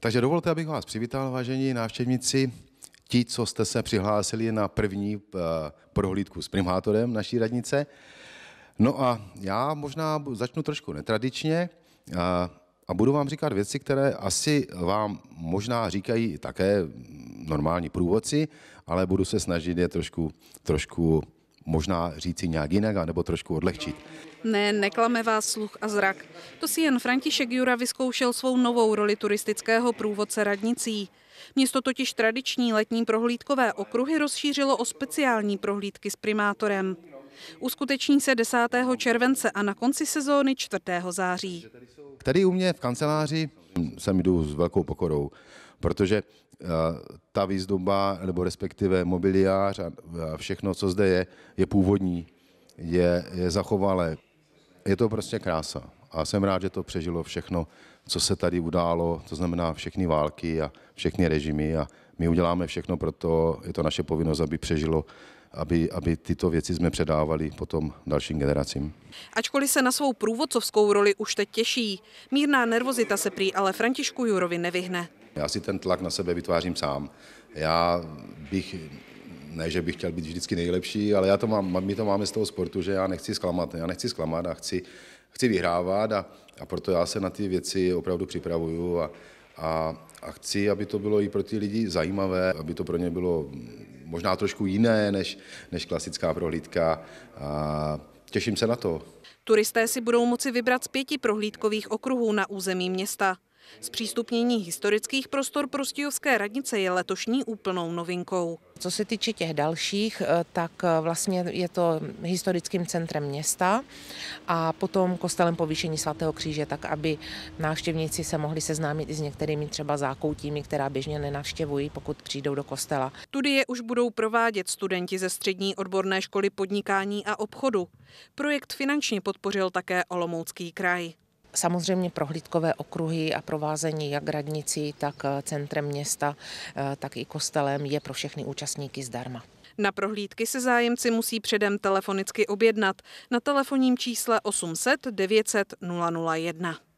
Takže dovolte, abych vás přivítal, vážení návštěvníci, ti, co jste se přihlásili na první eh, prohlídku s primátorem naší radnice. No a já možná začnu trošku netradičně eh, a budu vám říkat věci, které asi vám možná říkají také normální průvodci, ale budu se snažit je trošku, trošku možná říci nějak jinak, nebo trošku odlehčit. Ne, neklame vás sluch a zrak. To si jen František Jura vyzkoušel svou novou roli turistického průvodce radnicí. Město totiž tradiční letní prohlídkové okruhy rozšířilo o speciální prohlídky s primátorem. Uskuteční se 10. července a na konci sezóny 4. září. Tady u mě v kanceláři jsem hm, jdu s velkou pokorou protože eh, ta výzdoba, nebo respektive mobiliář a všechno, co zde je, je původní, je, je zachovalé. Je to prostě krása a jsem rád, že to přežilo všechno, co se tady událo, to znamená všechny války a všechny režimy a my uděláme všechno pro to, je to naše povinnost, aby přežilo aby, aby tyto věci jsme předávali potom dalším generacím. Ačkoliv se na svou průvodcovskou roli už teď těší, mírná nervozita se prý ale Františku Jurovi nevyhne. Já si ten tlak na sebe vytvářím sám. Já bych ne, že bych chtěl být vždycky nejlepší, ale já to mám, my to máme z toho sportu, že já nechci zklamat, já nechci zklamat a chci, chci vyhrávat a, a proto já se na ty věci opravdu připravuju a, a, a chci, aby to bylo i pro ty lidi zajímavé, aby to pro ně bylo možná trošku jiné než, než klasická prohlídka. A těším se na to. Turisté si budou moci vybrat z pěti prohlídkových okruhů na území města. Zpřístupnění historických prostor Prostějovské radnice je letošní úplnou novinkou. Co se týče těch dalších, eh, tak eh, vlastně je to historickým centrem města a potom kostelem povýšení svatého kříže, tak aby návštěvníci se mohli seznámit i s některými třeba zákoutími, která běžně nenavštěvují, pokud přijdou do kostela. Studie už budou provádět studenti ze střední odborné školy podnikání a obchodu. Projekt finančně podpořil také Olomoucký kraj. Samozřejmě prohlídkové okruhy a provázení jak radnicí, tak eh, centrem města, eh, tak i kostelem je pro všechny účastníky zdarma. Na prohlídky se zájemci musí předem telefonicky objednat na telefonním čísle 800 900 001.